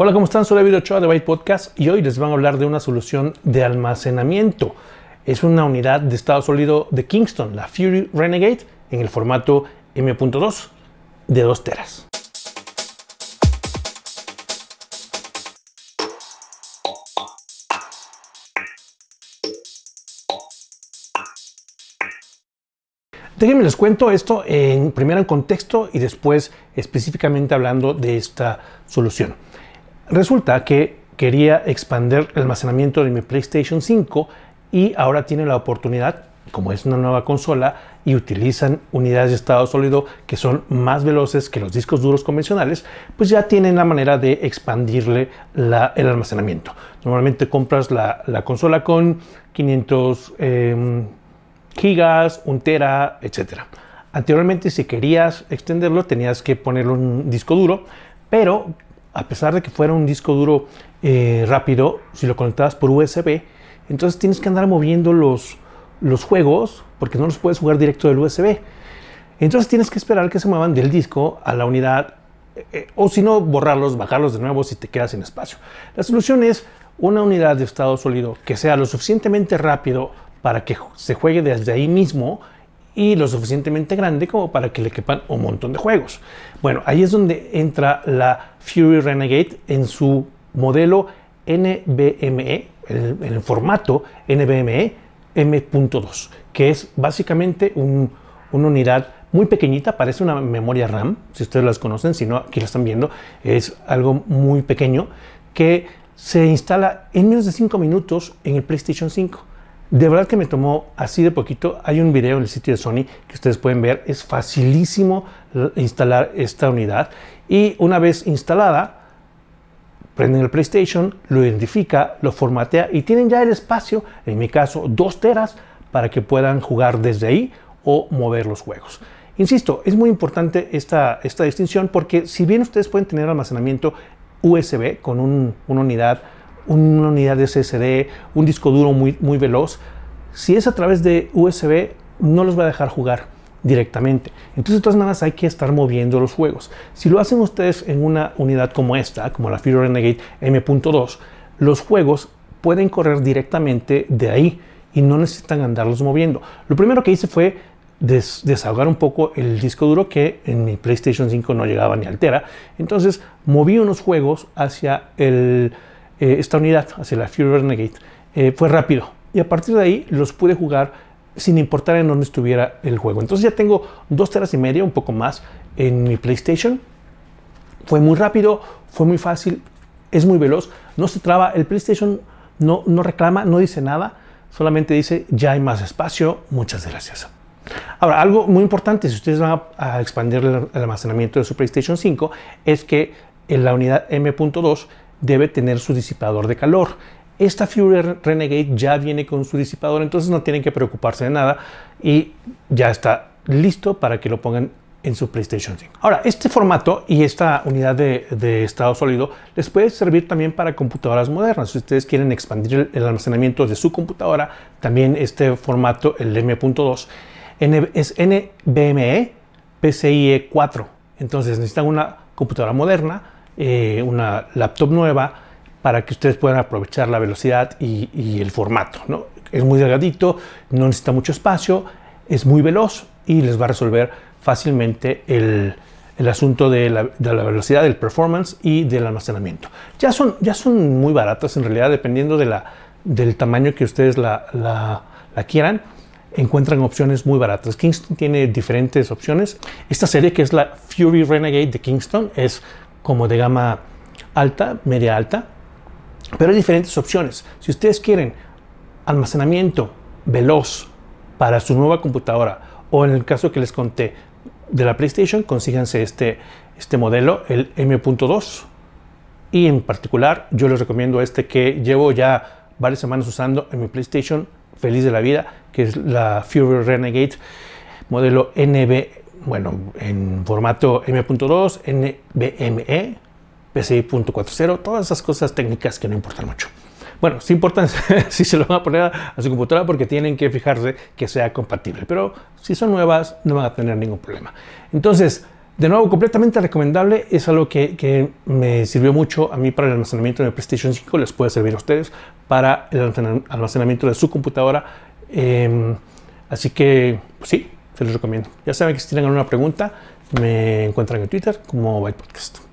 Hola, ¿cómo están? Soy David Ochoa de Byte Podcast y hoy les van a hablar de una solución de almacenamiento. Es una unidad de estado sólido de Kingston, la Fury Renegade, en el formato M.2 de 2 teras. Déjenme les cuento esto en primero en contexto y después específicamente hablando de esta solución. Resulta que quería expandir el almacenamiento de mi PlayStation 5 y ahora tiene la oportunidad, como es una nueva consola y utilizan unidades de estado sólido que son más veloces que los discos duros convencionales, pues ya tienen la manera de expandirle el almacenamiento. Normalmente compras la, consola con 500 em, gigas, un tera, etcétera. Anteriormente, si querías extenderlo, tenías que ponerle un disco duro, pero a pesar de que fuera un disco duro eh, rápido, si lo conectabas por USB, entonces tienes que andar moviendo los, los juegos porque no los puedes jugar directo del USB. Entonces tienes que esperar que se muevan del disco a la unidad eh, eh, o si no, borrarlos, bajarlos de nuevo si te quedas sin espacio. La solución es una unidad de estado sólido que sea lo suficientemente rápido para que se juegue desde ahí mismo y lo suficientemente grande como para que le quepan un montón de juegos. Bueno, ahí es donde entra la Fury Renegade en su modelo NVMe, el, el formato NVMe M.2, que es básicamente una unidad muy pequeñita, parece una memoria RAM, si ustedes las conocen, si no, aquí la están viendo, es algo muy pequeño que se instala en menos de 5 minutos en el PlayStation 5. De verdad que me tomó así de poquito. Hay un video en el sitio de Sony que ustedes pueden ver. Es facilísimo instalar esta unidad. Y una vez instalada, prenden el PlayStation, lo identifica, lo formatea y tienen ya el espacio, en mi caso dos teras, para que puedan jugar desde ahí o mover los juegos. Insisto, es muy importante esta, esta distinción porque si bien ustedes pueden tener almacenamiento USB con una unidad una unidad de SSD, un disco duro muy, muy veloz, si es a través de USB, no los va a dejar jugar directamente. Entonces, de todas maneras, hay que estar moviendo los juegos. Si lo hacen ustedes en una unidad como esta, como la Fury Renegade M.2, los juegos pueden correr directamente de ahí y no necesitan andarlos moviendo. Lo primero que hice fue desahogar un poco el disco duro que en mi PlayStation 5 no llegaba ni altera. Entonces moví unos juegos hacia el eh, esta unidad, hacia la Fury Renegade, eh, fue rápido. Y a partir de ahí los pude jugar sin importar en dónde estuviera el juego. Entonces ya tengo dos teras y media, un poco más, en mi PlayStation. Fue muy rápido, fue muy fácil, es muy veloz, no se traba, el PlayStation no, no reclama, no dice nada, solamente dice ya hay más espacio, muchas gracias. Ahora, algo muy importante, si ustedes van a expandir el almacenamiento de su PlayStation 5, es que en la unidad M.2 debe tener su disipador de calor. Esta Fury Renegade ya viene con su disipador, entonces no tienen que preocuparse de nada y ya está listo para que lo pongan en su PlayStation 5. Ahora, este formato y esta unidad de, estado sólido les puede servir también para computadoras modernas. Si ustedes quieren expandir el almacenamiento de su computadora, también este formato, el M.2, es NVMe PCIe 4. Entonces necesitan una computadora moderna eh, una laptop nueva para que ustedes puedan aprovechar la velocidad y, el formato. ¿no? Es muy delgadito, no necesita mucho espacio, es muy veloz y les va a resolver fácilmente el, el asunto de la, velocidad, del performance y del almacenamiento. Ya son, ya son muy baratas en realidad, dependiendo de la, del tamaño que ustedes la quieran encuentran opciones muy baratas. Kingston tiene diferentes opciones. Esta serie que es la Fury Renegade de Kingston es como de gama alta, media alta. Pero hay diferentes opciones. Si ustedes quieren almacenamiento veloz para su nueva computadora o en el caso que les conté de la PlayStation, consíganse este, este modelo, el M.2. Y en particular, yo les recomiendo este que llevo ya varias semanas usando en mi PlayStation, feliz de la vida, que es la Fury Renegade modelo NV bueno, en formato M.2, NVMe, PCI.40, todas esas cosas técnicas que no importan mucho. Bueno, sí importan si se lo van a poner a, su computadora porque tienen que fijarse que sea compatible, pero si son nuevas no van a tener ningún problema. Entonces, de nuevo, completamente recomendable, es algo que, me sirvió mucho a mí para el almacenamiento de PlayStation 5, les puede servir a ustedes para el almacenamiento de su computadora. Em, así que, pues sí, se los recomiendo. Ya saben que si tienen alguna pregunta, me encuentran en Twitter como Byte Podcast.